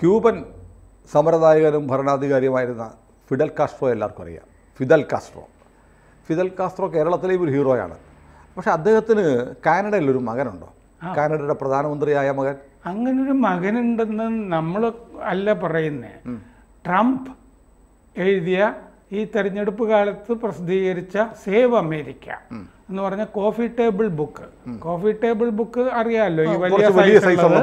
Cuban സമരദായകനും ഭരണാധികാരിയുമായിരുന്ന Fidel Castro എല്ലാവർക്കും അറിയാം ഫിദൽ കാസ്ട്രോ ഫിദൽ കാസ്ട്രോ കേരളത്തിലെയും ഒരു ഹീറോയാണ് പക്ഷേ അദ്ദേഹത്തിന് കാനഡയിലൊരു മകനുണ്ടോ കാനഡയുടെ പ്രധാനമന്ത്രിയായ മകൻ അങ്ങനൊരു മകനുണ്ടെന്ന് നമ്മൾ അല്ല പറയുന്നത് ട്രംപ് എഴുതിയ ഈ തെരഞ്ഞെടുപ്പ് കാലത്ത് പ്രസിദ്ധീകരിച്ച സേവ് അമേരിക്ക എന്ന് പറഞ്ഞ coffee table book coffee table book അറിയാമല്ലോ ഈ വലിയ സൈസുള്ള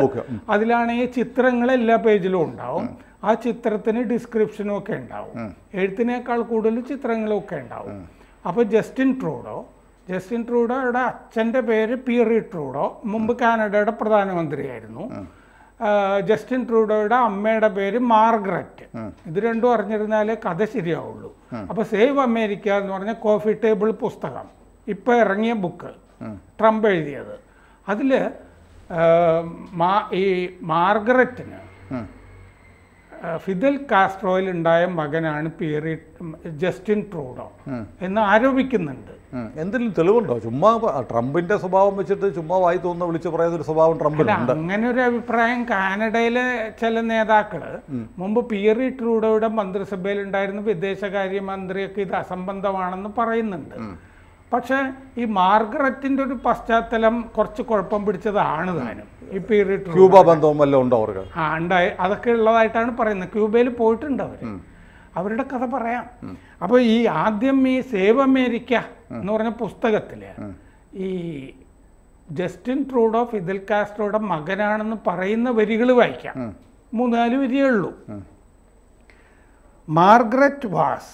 അതിലാണ് ഈ ചിത്രങ്ങൾ എല്ലാ പേജിലും ഉണ്ടാവും ആ ചിത്രത്തിന് ഡിസ്ക്രിപ്ഷനും ഒക്കെ ഉണ്ടാവും എഴുത്തിനേക്കാൾ കൂടുതൽ ചിത്രങ്ങളും ഒക്കെ ഉണ്ടാവും അപ്പോൾ ജസ്റ്റിൻ ട്രൂഡോ ജസ്റ്റിൻ ട്രൂഡോയുടെ അച്ഛന്റെ പേര് പിയറി ട്രൂഡോ മുമ്പ് കാനഡയുടെ പ്രധാനമന്ത്രിയായിരുന്നു ജസ്റ്റിൻ ട്രൂഡോയുടെ അമ്മയുടെ പേര് മാർഗ്രറ്റ് ഇത് രണ്ടും അറിഞ്ഞിരുന്നാലേ കഥ ശരിയാവുള്ളൂ അപ്പോൾ സേവ് അമേരിക്ക എന്ന് പറഞ്ഞ കോഫി ടേബിൾ പുസ്തകം ഇപ്പോൾ ഇറങ്ങിയ ബുക്ക് ട്രംപ് എഴുതിയത് അതില് ഈ മാർഗ്രറ്റിന് ഫിദൽ കാസ്ട്രോയിൽ ഉണ്ടായ മകനാണ് പിയറി ജസ്റ്റിൻ ട്രൂഡോ എന്ന് ആരോപിക്കുന്നുണ്ട് എന്തെങ്കിലും തെളിവുണ്ടോ ചുമ്മാ ട്രംപിന്റെ സ്വഭാവം വെച്ചിട്ട് ചുമ്മാ വായി തോന്നുന്ന വിളിച്ചു പറയുന്ന ഒരു സ്വഭാവം ട്രംപ് അങ്ങനെ ഒരു അഭിപ്രായം കാനഡയിലെ ചില നേതാക്കള് മുമ്പ് പിയറി ട്രൂഡോയുടെ മന്ത്രിസഭയിൽ ഉണ്ടായിരുന്ന വിദേശകാര്യ മന്ത്രിയൊക്കെ ഇത് അസംബന്ധമാണെന്ന് പറയുന്നുണ്ട് പക്ഷേ ഈ മാർഗരറ്റിൻ്റെ ഒരു പശ്ചാത്തലം കുറച്ച് കുഴപ്പം പിടിച്ചതാണ് താനും ഈ ക്യൂബ ബന്ധവും ഉണ്ടോ അവർക്ക് ആ ഉണ്ടായി അതൊക്കെ ഉള്ളതായിട്ടാണ് പറയുന്നത് ക്യൂബയിൽ പോയിട്ടുണ്ട് അവർ അവരുടെ കഥ പറയാം അപ്പോൾ ഈ ആദ്യം ഈ സേവ് അമേരിക്ക എന്ന് പറഞ്ഞ പുസ്തകത്തില് ഈ ജസ്റ്റിൻ ട്രൂഡോ ഫിദൽ കാസ്ട്രോയുടെ മകനാണെന്ന് പറയുന്ന വരികൾ വായിക്കാം മൂന്നാല് വരികയുള്ളൂ Margaret was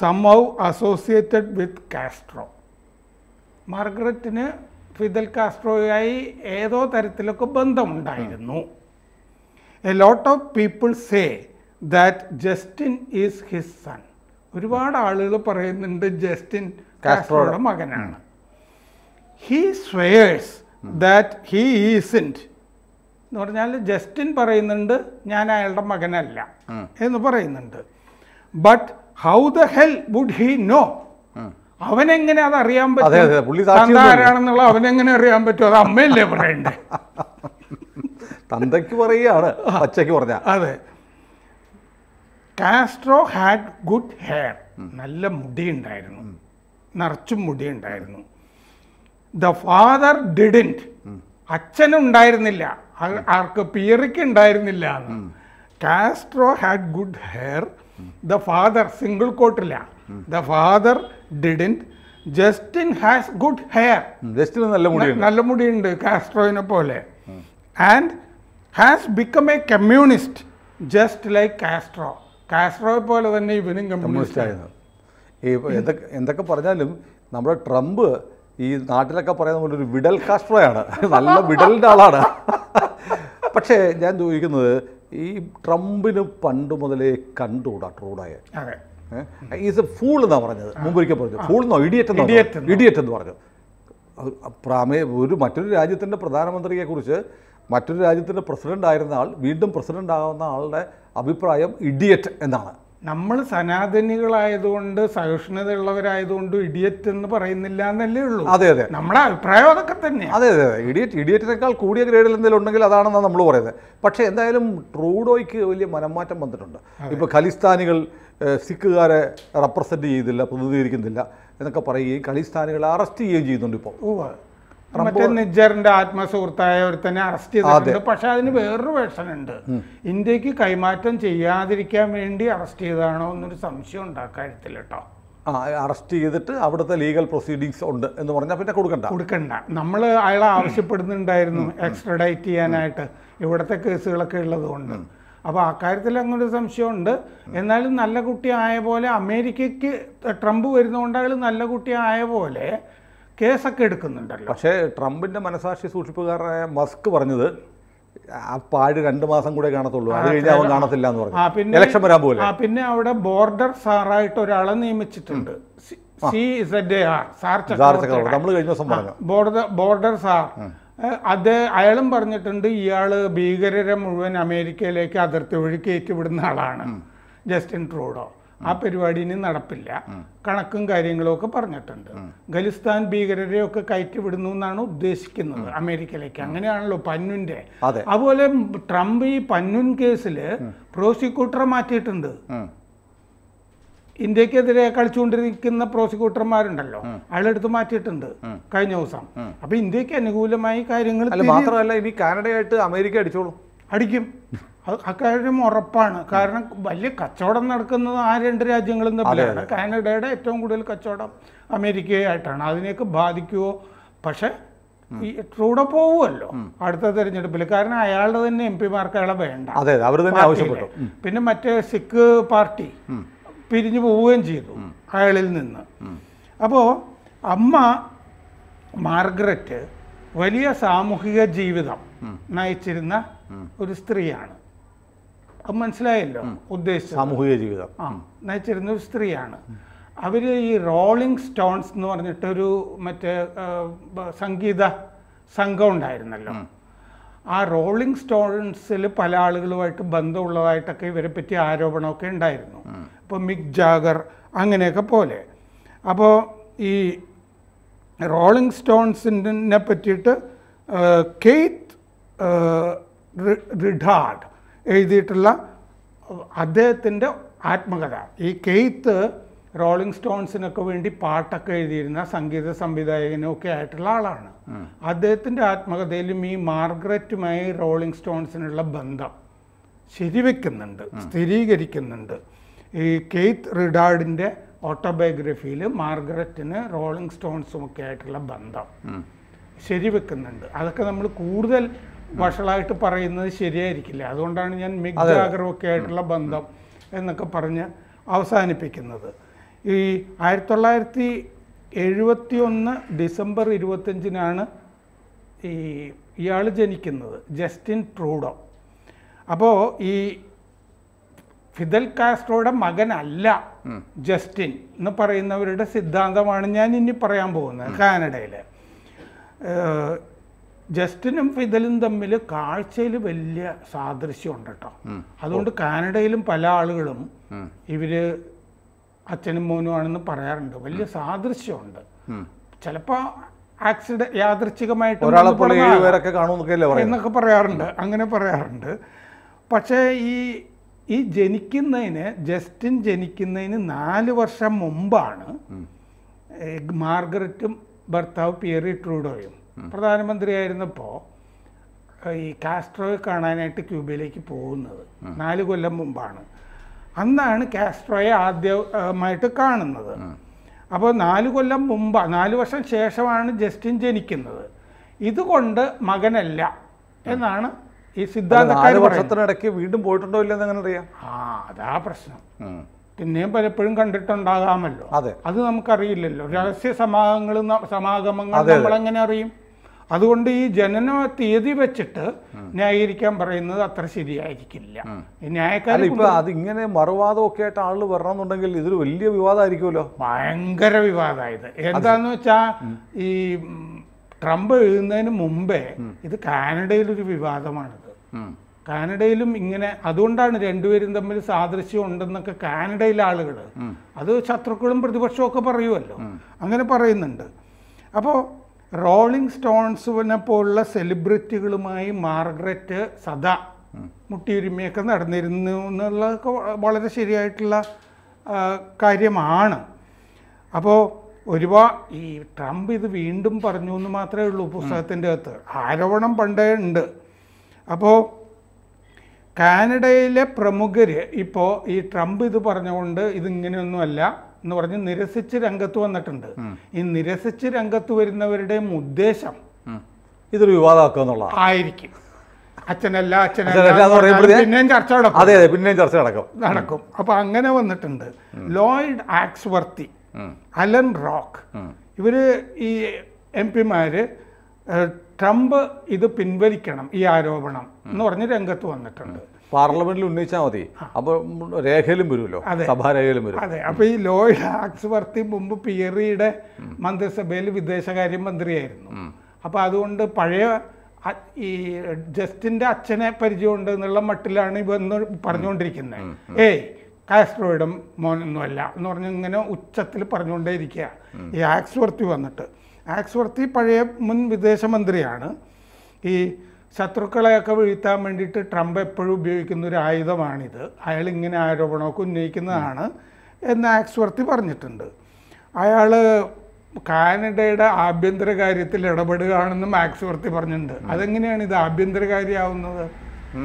somehow associated with Castro മാർഗ്രറ്റിന് ഫിദൽ കാസ്ട്രോയുമായി ഏതോ തരത്തിലൊക്കെ ബന്ധമുണ്ടായിരുന്നു a lot of people say that Justin is his son ഒരുപാട് ആളുകൾ പറയുന്നുണ്ട് ജസ്റ്റിൻ കാസ്ട്രോയുടെ മകനാണ് he swears that he isn't എന്ന് പറഞ്ഞാൽ ജസ്റ്റിൻ പറയുന്നുണ്ട് ഞാൻ അയാളുടെ മകനല്ല എന്ന് പറയുന്നുണ്ട് but how the hell would he know അവനെങ്ങനെ അത് അറിയാൻ പറ്റും ആരാണെന്നുള്ള അവനെങ്ങനെ അറിയാൻ പറ്റും അത് അമ്മയല്ലേ പറയണ്ടേ തന്തയ്ക്ക് പറയുകയാണ് അച്ഛക്ക് പറഞ്ഞ അതെ കാസ്ട്രോ ഹാഡ് ഗുഡ് ഹെയർ നല്ല മുടി ഉണ്ടായിരുന്നു നിറച്ചും മുടി ഉണ്ടായിരുന്നു ദ ഫാദർ ഡിഡിൻറ്റ് അച്ഛനുണ്ടായിരുന്നില്ല ആർക്ക് പിയറിക്ക് ഉണ്ടായിരുന്നില്ല Castro had good hair the father single കോട്ടില്ല the father didn't Justin has good hair ജസ്റ്റിന് നല്ല മുടി നല്ല മുടിയുണ്ട് കാസ്ട്രോയിനെ പോലെ and has become a communist just like Castro കാസ്ട്രോയെ പോലെ തന്നെ ഇവനും കമ്മ്യൂണിസ്റ്റ് ആയിരുന്നു ഈ എന്തൊക്കെ എന്തൊക്കെ പറഞ്ഞാലും നമ്മുടെ ട്രംപ് ഈ നാട്ടിലൊക്കെ പറയുന്ന പോലെ ഒരു വിഡൽ കാസ്ട്രോയാണ് നല്ല വിടലിൻ്റെ ആളാണ് പക്ഷേ ഞാൻ ചോദിക്കുന്നത് ഈ ട്രംപിന് പണ്ട് മുതലേ കണ്ടുകൂടാ ട്രൂഡായ ഈസ് എ ഫൂൾ എന്നാണ് പറഞ്ഞത് മുമ്പൊരിക്കൽ പറഞ്ഞു ഫൂൾ എന്നോ ഇഡിയറ്റ് എന്നോ ഇഡിയറ്റ് എന്ന് പറഞ്ഞു പ്രാമേ ഒരു മറ്റൊരു രാജ്യത്തിൻ്റെ പ്രധാനമന്ത്രിയെക്കുറിച്ച് മറ്റൊരു രാജ്യത്തിൻ്റെ പ്രസിഡൻ്റ് ആയിരുന്ന ആൾ വീണ്ടും പ്രസിഡൻ്റ് ആകുന്ന ആളുടെ അഭിപ്രായം ഇഡിയറ്റ് എന്നാണ് നമ്മൾ സനാതനികളായതുകൊണ്ട് സഹിഷ്ണുതയുള്ളവരായതുകൊണ്ട് ഇഡിയറ്റ് എന്ന് പറയുന്നില്ല എന്നല്ലേ ഉള്ളൂ അതെ അതെ നമ്മുടെ അഭിപ്രായം അതൊക്കെ തന്നെ അതെ അതെ ഇഡിയറ്റ് ഇഡിയറ്റിനേക്കാൾ കൂടിയ ഗ്രേഡിൽ എന്തെങ്കിലും ഉണ്ടെങ്കിൽ അതാണെന്നാണ് നമ്മൾ പറയുന്നത് പക്ഷേ എന്തായാലും ട്രൂഡോയ്ക്ക് വലിയ മനംമാറ്റം വന്നിട്ടുണ്ട് ഇപ്പൊ ഖലിസ്ഥാനികൾ സിഖുകാരെ റെപ്രസെന്റ് ചെയ്തില്ല പ്രതിനിധീകരിക്കുന്നില്ല എന്നൊക്കെ പറയുകയും ഖലിസ്ഥാനികളെ അറസ്റ്റ് ചെയ്യുകയും ചെയ്യുന്നുണ്ട് ഇപ്പോൾ മറ്റേ നിജറിന്റെ ആത്മസുഹൃത്തായ തന്നെ അറസ്റ്റ് ചെയ്തിട്ടുണ്ട് പക്ഷെ അതിന് വേറൊരു വേർഷൻ ഉണ്ട് ഇന്ത്യക്ക് കൈമാറ്റം ചെയ്യാതിരിക്കാൻ വേണ്ടി അറസ്റ്റ് ചെയ്തതാണോ എന്നൊരു സംശയം ഉണ്ട് കേട്ടോ അറസ്റ്റ് ചെയ്തിട്ട് അവിടുത്തെ ലീഗൽ പ്രൊസീഡിങ്സ് ഉണ്ട് എന്ന് പറഞ്ഞാൽ പിന്നെ കൊടുക്കണ്ട കൊടുക്കണ്ട നമ്മൾ അയാളെ ആവശ്യപ്പെടുന്നുണ്ടായിരുന്നു എക്സ്ട്രഡൈറ്റ് ചെയ്യാനായിട്ട് ഇവിടുത്തെ കേസുകളൊക്കെ ഉള്ളതുകൊണ്ട് അപ്പോൾ അക്കാര്യത്തിൽ അങ്ങനൊരു സംശയമുണ്ട് എന്നാലും നല്ല കുട്ടി ആയ പോലെ അമേരിക്കയ്ക്ക് ട്രംപ് വരുന്നതുകൊണ്ട് അയാൾ നല്ല കുട്ടി ആയ പോലെ കേസൊക്കെ എടുക്കുന്നുണ്ടല്ലോ പക്ഷേ ട്രംപിൻ്റെ മനസാക്ഷി സൂക്ഷിപ്പുകാരനായ മസ്ക് പറഞ്ഞത് ആ പാഴ് രണ്ട് മാസം കൂടെ കാണത്തുള്ളൂ അത് കഴിഞ്ഞാൽ അവൻ കാണത്തില്ല എന്ന് പറഞ്ഞു പിന്നെ ഇലക്ഷൻ വരാൻ പോലെ പിന്നെ അവിടെ ബോർഡർ സാറായിട്ട് ഒരാളെ നിയമിച്ചിട്ടുണ്ട് സി എ നമ്മൾ കഴിഞ്ഞ ദിവസം പറഞ്ഞു ബോർഡർ ബോർഡർ സാർ അത് അയാളും പറഞ്ഞിട്ടുണ്ട് ഇയാൾ ഭീകരരെ മുഴുവൻ അമേരിക്കയിലേക്ക് അതിർത്തി വഴി കയറ്റി വിടുന്ന ആളാണ് ജസ്റ്റിൻ ട്രൂഡോ ആ പരിപാടി ഇനി നടപ്പില്ല കണക്കും കാര്യങ്ങളും ഒക്കെ പറഞ്ഞിട്ടുണ്ട് ഖലിസ്ഥാൻ ഭീകരരെ കയറ്റി വിടുന്നു എന്നാണ് ഉദ്ദേശിക്കുന്നത് അമേരിക്കയിലേക്ക് അങ്ങനെയാണല്ലോ പന്നുന്റെ അതുപോലെ ട്രംപ് ഈ പന്നുൻ കേസിൽ പ്രോസിക്യൂട്ടറെ മാറ്റിയിട്ടുണ്ട് ഇന്ത്യക്കെതിരെ കളിച്ചുകൊണ്ടിരിക്കുന്ന പ്രോസിക്യൂട്ടർമാരുണ്ടല്ലോ അയാളെടുത്ത് മാറ്റിയിട്ടുണ്ട് കഴിഞ്ഞ ദിവസം അപ്പൊ ഇന്ത്യക്ക് അനുകൂലമായി കാര്യങ്ങൾ മാത്രമല്ല ഇനി കാനഡയായിട്ട് അമേരിക്ക അടിച്ചോളൂ അടിക്കും അത് അക്കാര്യം ഉറപ്പാണ് കാരണം വലിയ കച്ചവടം നടക്കുന്നത് ആ രണ്ട് രാജ്യങ്ങളും തമ്മിലാണ് കാനഡയുടെ ഏറ്റവും കൂടുതൽ കച്ചവടം അമേരിക്കയായിട്ടാണ് അതിനെയൊക്കെ ബാധിക്കുമോ പക്ഷേ ഈ ട്രൂഡോ പോവുമല്ലോ അടുത്ത തെരഞ്ഞെടുപ്പിൽ കാരണം അയാളുടെ തന്നെ എം പിമാർക്ക് അയാളെ വേണ്ട അതെ തന്നെ ആവശ്യപ്പെട്ടു പിന്നെ മറ്റേ സിഖ് പാർട്ടി പിരിഞ്ഞു പോവുകയും ചെയ്തു അയാളിൽ നിന്ന് അപ്പോൾ അമ്മ മാർഗ്രറ്റ് വലിയ സാമൂഹിക ജീവിതം നയിച്ചിരുന്ന ഒരു സ്ത്രീയാണ് മനസ്സിലായല്ലോ ഉദ്ദേശിച്ചത് സാമൂഹിക ജീവിതം ആ നയിച്ചിരുന്ന ഒരു സ്ത്രീയാണ് അവർ ഈ റോളിംഗ് സ്റ്റോൺസ് എന്ന് പറഞ്ഞിട്ടൊരു മറ്റേ സംഗീത സംഘം ഉണ്ടായിരുന്നല്ലോ ആ റോളിംഗ് സ്റ്റോൺസിൽ പല ആളുകളുമായിട്ട് ബന്ധമുള്ളതായിട്ടൊക്കെ ഇവരെ പറ്റി ആരോപണമൊക്കെ ഉണ്ടായിരുന്നു ഇപ്പോൾ മിക് ജാഗർ അങ്ങനെയൊക്കെ പോലെ അപ്പോൾ ഈ റോളിംഗ് സ്റ്റോൺസിനെ പറ്റിയിട്ട് കെയ്ത്ത് റിഡാർഡ് എഴുതിയിട്ടുള്ള അദ്ദേഹത്തിൻ്റെ ആത്മകഥ ഈ കെയ്ത്ത് റോളിംഗ് സ്റ്റോൺസിനൊക്കെ വേണ്ടി പാട്ടൊക്കെ എഴുതിയിരുന്ന സംഗീത സംവിധായകനും ഒക്കെ ആയിട്ടുള്ള ആളാണ് അദ്ദേഹത്തിൻ്റെ ആത്മകഥയിലും ഈ മാർഗ്രറ്റുമായി റോളിംഗ് സ്റ്റോൺസിനുള്ള ബന്ധം ശരിവെക്കുന്നുണ്ട് സ്ഥിരീകരിക്കുന്നുണ്ട് ഈ കെയ്ത്ത് റിഡാർഡിൻ്റെ ഓട്ടോബയോഗ്രഫിയിൽ മാർഗ്രറ്റിന് റോളിംഗ് സ്റ്റോൺസും ഒക്കെ ആയിട്ടുള്ള ബന്ധം ശരിവെക്കുന്നുണ്ട് അതൊക്കെ നമ്മൾ കൂടുതൽ വഷളായിട്ട് പറയുന്നത് ശരിയായിരിക്കില്ല അതുകൊണ്ടാണ് ഞാൻ മിക് ആയിട്ടുള്ള ബന്ധം എന്നൊക്കെ പറഞ്ഞ് അവസാനിപ്പിക്കുന്നത് ഈ ആയിരത്തി തൊള്ളായിരത്തി എഴുപത്തി ഒന്ന് ഡിസംബർ ഇരുപത്തഞ്ചിനാണ് ഈ ഇയാൾ ജനിക്കുന്നത് ജസ്റ്റിൻ ട്രൂഡോ അപ്പോൾ ഈ ഫിദൽ കാസ്ട്രോയുടെ മകനല്ല ജസ്റ്റിൻ എന്ന് പറയുന്നവരുടെ സിദ്ധാന്തമാണ് ഞാൻ ഇനി പറയാൻ പോകുന്നത് കാനഡയിൽ ജസ്റ്റിനും ഫിദലും തമ്മിൽ കാഴ്ചയിൽ വലിയ സാദൃശ്യമുണ്ട് കേട്ടോ അതുകൊണ്ട് കാനഡയിലും പല ആളുകളും ഇവര് അച്ഛനും മോനും ആണെന്ന് പറയാറുണ്ട് വലിയ സാദൃശ്യമുണ്ട് ചിലപ്പോൾ ആക്സിഡന്റ് യാദൃച്ഛികമായിട്ട് എന്നൊക്കെ പറയാറുണ്ട് അങ്ങനെ പറയാറുണ്ട് പക്ഷേ ഈ ഈ ജനിക്കുന്നതിന് ജസ്റ്റിൻ ജനിക്കുന്നതിന് നാല് വർഷം മുമ്പാണ് മാർഗരറ്റും ഭർത്താവ് പിയറി ട്രൂഡോയും പ്രധാനമന്ത്രിയായിരുന്നപ്പോൾ ഈ കാസ്ട്രോയെ കാണാനായിട്ട് ക്യൂബയിലേക്ക് പോകുന്നത് നാല് കൊല്ലം മുമ്പാണ് അന്നാണ് കാസ്ട്രോയെ ആദ്യമായിട്ട് കാണുന്നത് അപ്പോൾ നാല് കൊല്ലം മുമ്പ് നാല് വർഷം ശേഷമാണ് ജസ്റ്റിൻ ജനിക്കുന്നത് ഇതുകൊണ്ട് മകനല്ല എന്നാണ് ഈ സിദ്ധാന്തക്കാര് വീണ്ടും പോയിട്ടുണ്ടോ ഇല്ല എങ്ങനെ അറിയാം ആ അതാ പ്രശ്നം പിന്നെയും പലപ്പോഴും കണ്ടിട്ടുണ്ടാകാമല്ലോ അത് നമുക്കറിയില്ലല്ലോ രഹസ്യ സമാഗമങ്ങൾ സമാഗമങ്ങൾ നമ്മൾ എങ്ങനെ അറിയും അതുകൊണ്ട് ഈ ജനന തീയതി വെച്ചിട്ട് ന്യായീകരിക്കാൻ പറയുന്നത് അത്ര ശരിയായിരിക്കില്ല ന്യായക്കാരൻ ഇപ്പൊ അതിങ്ങനെ മറുവാദമൊക്കെ ആയിട്ട് ആള് വരണമെന്നുണ്ടെങ്കിൽ ഇതൊരു വലിയ വിവാദമായിരിക്കുമല്ലോ ഭയങ്കര വിവാദമായത് എന്താന്ന് വെച്ചാ ഈ ട്രംപ് എഴുതുന്നതിന് മുമ്പേ ഇത് കാനഡയിലൊരു വിവാദമാണിത് കാനഡയിലും ഇങ്ങനെ അതുകൊണ്ടാണ് രണ്ടുപേരും തമ്മിൽ സാദൃശ്യം ഉണ്ടെന്നൊക്കെ കാനഡയിലെ ആളുകൾ അത് ശത്രുക്കളും പ്രതിപക്ഷവും ഒക്കെ പറയുമല്ലോ അങ്ങനെ പറയുന്നുണ്ട് അപ്പോൾ റോളിംഗ് സ്റ്റോൺസിനെ പോലുള്ള സെലിബ്രിറ്റികളുമായി മാർഗ്രറ്റ് സദാ മുട്ടിയുരിമയൊക്കെ നടന്നിരുന്നു എന്നുള്ളതൊക്കെ വളരെ ശരിയായിട്ടുള്ള കാര്യമാണ് അപ്പോൾ ഒരുപാട് ഈ ട്രംപ് ഇത് വീണ്ടും പറഞ്ഞു എന്ന് മാത്രമേ ഉള്ളൂ പുസ്തകത്തിൻ്റെ അകത്ത് ആരോപണം പണ്ടേ ഉണ്ട് അപ്പോൾ കാനഡയിലെ പ്രമുഖർ ഇപ്പോൾ ഈ ട്രംപ് ഇത് പറഞ്ഞുകൊണ്ട് ഇതിങ്ങനെയൊന്നുമല്ല എന്ന് പറഞ്ഞ് നിരസിച്ച് രംഗത്ത് വന്നിട്ടുണ്ട് ഈ നിരസിച്ച് രംഗത്ത് വരുന്നവരുടെ ഉദ്ദേശം ഇതൊരു വിവാദമാക്കുക എന്നുള്ള ആയിരിക്കും അച്ഛനല്ല അച്ഛനല്ല പിന്നെയും ചർച്ച നടക്കും അതെ അതെ പിന്നെയും ചർച്ച നടക്കും നടക്കും അപ്പൊ അങ്ങനെ വന്നിട്ടുണ്ട് ലോയിഡ് ആക്സ്വർത്തി അലൻ റോക്ക് ഇവര് ഈ എം പിമാര് ട്രംപ് ഇത് പിൻവലിക്കണം ഈ ആരോപണം എന്ന് പറഞ്ഞ് രംഗത്ത് വന്നിട്ടുണ്ട് പാർലമെന്റിൽ ഉന്നയിച്ചാൽ മതി അപ്പോൾ രേഖയിലും വരുമല്ലോ സഭാരേഖയിലും വരും അതെ അപ്പോൾ ഈ ലോയ്ഡ് ആക്സ് വർത്തി മുമ്പ് പിയറിയുടെ മന്ത്രിസഭയിൽ വിദേശകാര്യ മന്ത്രിയായിരുന്നു അപ്പോൾ അതുകൊണ്ട് പഴയ ഈ ജസ്റ്റിൻ്റെ അച്ഛനെ പരിചയമുണ്ട് എന്നുള്ള മട്ടിലാണ് ഇവന്ന് പറഞ്ഞുകൊണ്ടിരിക്കുന്നത് ഏയ് കാസ്ട്രോയുടെ മോനൊന്നുമല്ല എന്ന് പറഞ്ഞ ഇങ്ങനെ ഉച്ചത്തിൽ പറഞ്ഞുകൊണ്ടേയിരിക്കുക ഈ ആക്സ്വർത്തി വന്നിട്ട് ആക്സ്വർത്തി പഴയ മുൻ വിദേശമന്ത്രിയാണ് ഈ ശത്രുക്കളെയൊക്കെ വീഴ്ത്താൻ വേണ്ടിയിട്ട് ട്രംപ് എപ്പോഴും ഉപയോഗിക്കുന്ന ഒരു ആയുധമാണിത് അയാൾ ഇങ്ങനെ ആരോപണമൊക്കെ ഉന്നയിക്കുന്നതാണ് എന്ന് ആക്സ്വർത്തി പറഞ്ഞിട്ടുണ്ട് അയാൾ കാനഡയുടെ ആഭ്യന്തര കാര്യത്തിൽ ഇടപെടുകയാണെന്നും ആക്സ്വർത്തി പറഞ്ഞിട്ടുണ്ട് അതെങ്ങനെയാണ് ഇത് ആഭ്യന്തര കാര്യമാവുന്നത്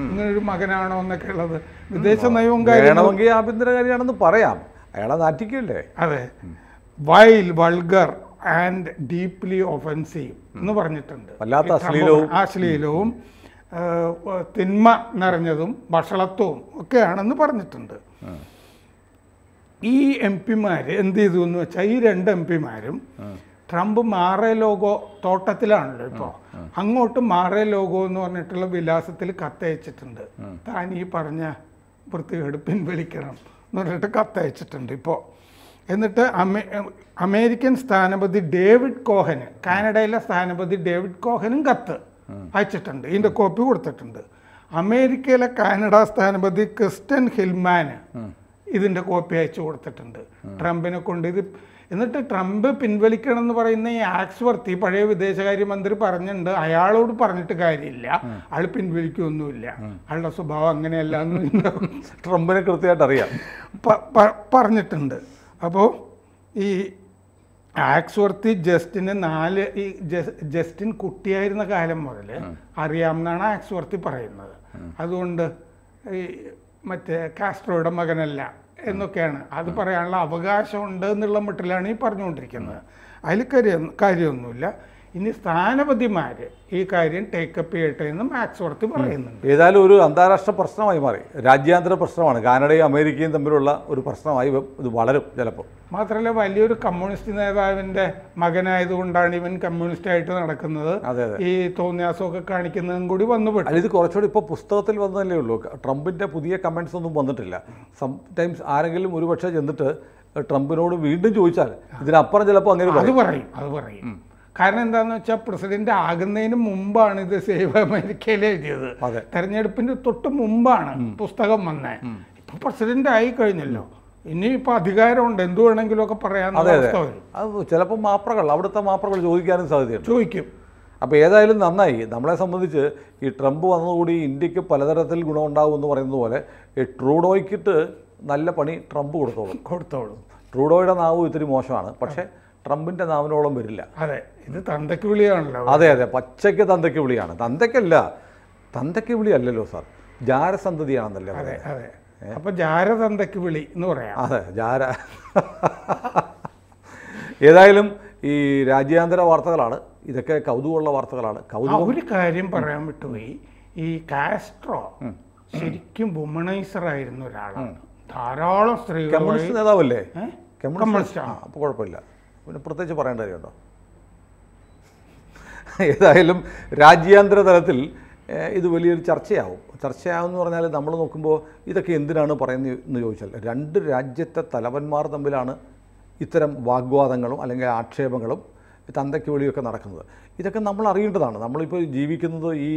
ഇങ്ങനൊരു മകനാണോ എന്നൊക്കെ ഉള്ളത് വിദേശ നയവും കാര്യമാണെങ്കിൽ ആഭ്യന്തര കാര്യമാണെന്ന് പറയാം അയാളെ നാറ്റിക്കല്ലേ അതെ vile vulgar and deeply offensive എന്ന് പറഞ്ഞിട്ടുണ്ട് അശ്ലീലവും തിന്മ നിറഞ്ഞതും ഭക്ഷളത്വവും ഒക്കെയാണെന്ന് പറഞ്ഞിട്ടുണ്ട് ഈ എം പിമാർ എന്ത് ചെയ്തു എന്ന് വെച്ചാൽ ഈ രണ്ട് എം പിമാരും ട്രംപ് മാറേ ലോഗോ തോട്ടത്തിലാണല്ലോ ഇപ്പോൾ അങ്ങോട്ട് മാറേ ലോഗോ എന്ന് പറഞ്ഞിട്ടുള്ള വിലാസത്തിൽ കത്തയച്ചിട്ടുണ്ട് താൻ ഈ പറഞ്ഞ വൃത്തികേട് പിൻവലിക്കണം എന്ന് പറഞ്ഞിട്ട് കത്തയച്ചിട്ടുണ്ട് ഇപ്പോൾ എന്നിട്ട് അമേരിക്കൻ സ്ഥാനപതി ഡേവിഡ് കോഹന് കാനഡയിലെ സ്ഥാനപതി ഡേവിഡ് കോഹനും കത്ത് അയച്ചിട്ടുണ്ട് ഇതിൻ്റെ കോപ്പി കൊടുത്തിട്ടുണ്ട് അമേരിക്കയിലെ കാനഡ സ്ഥാനപതി ക്രിസ്റ്റൻ ഹിൽമാന് ഇതിൻ്റെ കോപ്പി അയച്ചു കൊടുത്തിട്ടുണ്ട് ട്രംപിനെ കൊണ്ട് ഇത് എന്നിട്ട് ട്രംപ് പിൻവലിക്കണം എന്ന് പറയുന്ന ഈ ആക്സ്വർത്തി പഴയ വിദേശകാര്യമന്ത്രി പറഞ്ഞിട്ടുണ്ട് അയാളോട് പറഞ്ഞിട്ട് കാര്യമില്ല അയാൾ പിൻവലിക്കൊന്നുമില്ല അയാളുടെ സ്വഭാവം അങ്ങനെയല്ല ട്രംപിനെ കൃത്യമായിട്ട് അറിയാം പറഞ്ഞിട്ടുണ്ട് അപ്പോൾ ഈ ആക്സ്വർത്തി ജസ്റ്റിന് നാല് ഈ ജസ്റ്റിൻ കുട്ടിയായിരുന്ന കാലം മുതൽ അറിയാമെന്നാണ് ആക്സ്വർത്തി പറയുന്നത് അതുകൊണ്ട് ഈ മറ്റേ കാസ്ട്രോയുടെ മകനല്ല എന്നൊക്കെയാണ് അത് പറയാനുള്ള അവകാശമുണ്ട് എന്നുള്ള മട്ടിലാണ് ഈ പറഞ്ഞുകൊണ്ടിരിക്കുന്നത് അതിൽ കാര്യം കാര്യമൊന്നുമില്ല ഇനി സ്ഥാനപതിമാർ ഈ കാര്യം ടേക്കപ്പ് ചെയ്യട്ടെ എന്ന് മാക്സ് ഓർത്ത് പറയുന്നുണ്ട് ഏതായാലും ഒരു അന്താരാഷ്ട്ര പ്രശ്നമായി മാറി രാജ്യാന്തര പ്രശ്നമാണ് കാനഡയും അമേരിക്കയും തമ്മിലുള്ള ഒരു പ്രശ്നമായി ഇത് വളരും ചിലപ്പോൾ മാത്രമല്ല വലിയൊരു കമ്മ്യൂണിസ്റ്റ് നേതാവിൻ്റെ മകനായതുകൊണ്ടാണ് ഇവൻ കമ്മ്യൂണിസ്റ്റ് ആയിട്ട് നടക്കുന്നത് ഈ തോന്നിയാസമൊക്കെ കാണിക്കുന്നതും കൂടി പോയി ഇത് കുറച്ചുകൂടി ഇപ്പോൾ പുസ്തകത്തിൽ വന്നതല്ലേ ഉള്ളൂ ട്രംപിൻ്റെ പുതിയ കമൻസ് ഒന്നും വന്നിട്ടില്ല സം ടൈംസ് ആരെങ്കിലും ഒരുപക്ഷെ ചെന്നിട്ട് ട്രംപിനോട് വീണ്ടും ചോദിച്ചാൽ ഇതിനപ്പുറം ചിലപ്പോൾ അങ്ങനെ അത് പറയും അത് പറയും കാരണം എന്താണെന്ന് വെച്ചാൽ പ്രസിഡന്റ് ആകുന്നതിന് മുമ്പാണ് ഇത് സേവ് അമേരിക്കയിൽ എഴുതിയത് തെരഞ്ഞെടുപ്പിന്റെ തൊട്ട് മുമ്പാണ് പുസ്തകം വന്നേ ഇപ്പൊ പ്രസിഡന്റ് ആയി കഴിഞ്ഞല്ലോ ഇനിയിപ്പോ അധികാരമുണ്ട് എന്തു വേണമെങ്കിലും ഒക്കെ പറയാൻ അത് ചിലപ്പോൾ മാപ്രകൾ അവിടുത്തെ മാപ്രകൾ ചോദിക്കാനും സാധ്യതയുണ്ട് ചോദിക്കും അപ്പോൾ ഏതായാലും നന്നായി നമ്മളെ സംബന്ധിച്ച് ഈ ട്രംപ് വന്നതുകൂടി ഇന്ത്യക്ക് പലതരത്തിൽ ഗുണമുണ്ടാകും എന്ന് പറയുന്നത് പോലെ ഈ ട്രൂഡോയ്ക്കിട്ട് നല്ല പണി ട്രംപ് കൊടുത്തോളും കൊടുത്തോളും ട്രൂഡോയുടെ നാവ് ഇത്തിരി മോശമാണ് പക്ഷേ ട്രംപിൻ്റെ നാവിനോളം വരില്ല അതെ ഇത് തന്തയ്ക്ക് വിളിയാണല്ലോ അതെ അതെ പച്ചയ്ക്ക് തന്തയ്ക്ക് വിളിയാണ് തന്തയ്ക്കല്ല തന്തയ്ക്ക് വിളി അല്ലല്ലോ സാർ ജാരസന്തതിയാണെന്നല്ലേ അതെ അതെ അപ്പൊ ജാരതന്തയ്ക്ക് വിളി എന്ന് പറയാം അതെ ജാര ഏതായാലും ഈ രാജ്യാന്തര വാർത്തകളാണ് ഇതൊക്കെ കൗതുകമുള്ള വാർത്തകളാണ് കൗതുക ഒരു കാര്യം പറയാൻ വിട്ടുപോയി ഈ കാസ്ട്രോ ശരിക്കും വുമണൈസർ ആയിരുന്ന ഒരാളാണ് ധാരാളം സ്ത്രീകൾ നേതാവല്ലേ കമ്മ്യൂണിസ്റ്റ് ആ അപ്പോൾ കുഴപ്പമില്ല പിന്നെ പ്രത്യേകിച്ച് പറയേണ്ട കാര്യമുണ്ടോ ഏതായാലും രാജ്യാന്തര തലത്തിൽ ഇത് വലിയൊരു ചർച്ചയാവും ചർച്ചയാവുമെന്ന് പറഞ്ഞാൽ നമ്മൾ നോക്കുമ്പോൾ ഇതൊക്കെ എന്തിനാണ് പറയുന്നത് എന്ന് ചോദിച്ചാൽ രണ്ട് രാജ്യത്തെ തലവന്മാർ തമ്മിലാണ് ഇത്തരം വാഗ്വാദങ്ങളും അല്ലെങ്കിൽ ആക്ഷേപങ്ങളും ചന്തയ്ക്ക് വഴിയൊക്കെ നടക്കുന്നത് ഇതൊക്കെ നമ്മൾ അറിയേണ്ടതാണ് നമ്മളിപ്പോൾ ജീവിക്കുന്നത് ഈ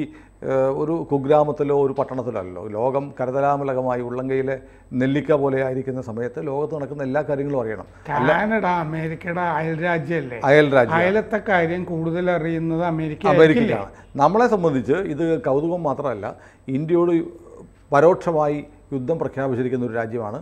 ഒരു കുഗ്രാമത്തിലോ ഒരു പട്ടണത്തിലോ അല്ലല്ലോ ലോകം കരതലാമലകമായി ഉള്ളങ്കയിലെ നെല്ലിക്ക പോലെ ആയിരിക്കുന്ന സമയത്ത് ലോകത്ത് നടക്കുന്ന എല്ലാ കാര്യങ്ങളും അറിയണം കാനഡ അമേരിക്കയുടെ അയൽരാജ്യമല്ലേ അയൽരാജ്യം അയലത്തെ കാര്യം കൂടുതൽ അറിയുന്നത് അമേരിക്ക അമേരിക്കയിലാണ് നമ്മളെ സംബന്ധിച്ച് ഇത് കൗതുകം മാത്രമല്ല ഇന്ത്യയോട് പരോക്ഷമായി യുദ്ധം പ്രഖ്യാപിച്ചിരിക്കുന്ന ഒരു രാജ്യമാണ്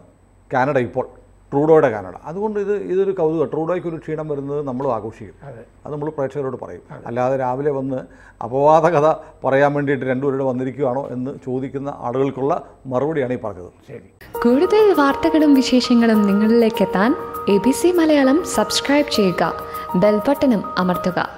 കാനഡ ഇപ്പോൾ ട്രൂഡോയുടെ കാനഡ അതുകൊണ്ട് ഇത് ഇതൊരു കൗതുക ട്രൂഡോയ്ക്ക് ഒരു ക്ഷീണം വരുന്നത് നമ്മൾ ആഘോഷിക്കും അത് നമ്മൾ പ്രേക്ഷകരോട് പറയും അല്ലാതെ രാവിലെ വന്ന് അപവാദ കഥ പറയാൻ വേണ്ടിയിട്ട് രണ്ടുപേരോട് വന്നിരിക്കുകയാണോ എന്ന് ചോദിക്കുന്ന ആളുകൾക്കുള്ള മറുപടിയാണ് ഈ പറഞ്ഞത് ശരി കൂടുതൽ വാർത്തകളും വിശേഷങ്ങളും നിങ്ങളിലേക്ക് എത്താൻ A B C Malayalam subscribe ചെയ്യുക ബെൽബട്ടനും അമർത്തുക